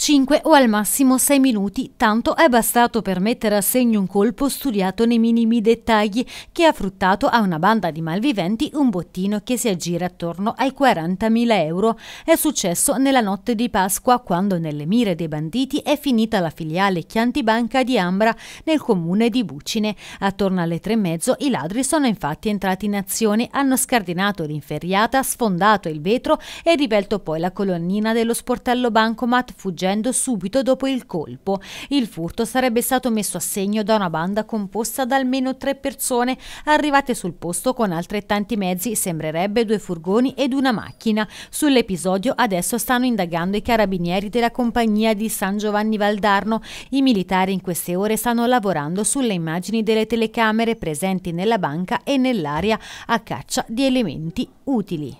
5 o al massimo 6 minuti, tanto è bastato per mettere a segno un colpo studiato nei minimi dettagli che ha fruttato a una banda di malviventi un bottino che si aggira attorno ai 40.000 euro. È successo nella notte di Pasqua quando nelle mire dei banditi è finita la filiale Chiantibanca di Ambra nel comune di Bucine. Attorno alle tre e mezzo i ladri sono infatti entrati in azione, hanno scardinato l'inferriata, sfondato il vetro e rivelto poi la colonnina dello sportello bancomat fuggendo agendo subito dopo il colpo. Il furto sarebbe stato messo a segno da una banda composta da almeno tre persone arrivate sul posto con altrettanti mezzi, sembrerebbe due furgoni ed una macchina. Sull'episodio adesso stanno indagando i carabinieri della compagnia di San Giovanni Valdarno. I militari in queste ore stanno lavorando sulle immagini delle telecamere presenti nella banca e nell'area a caccia di elementi utili.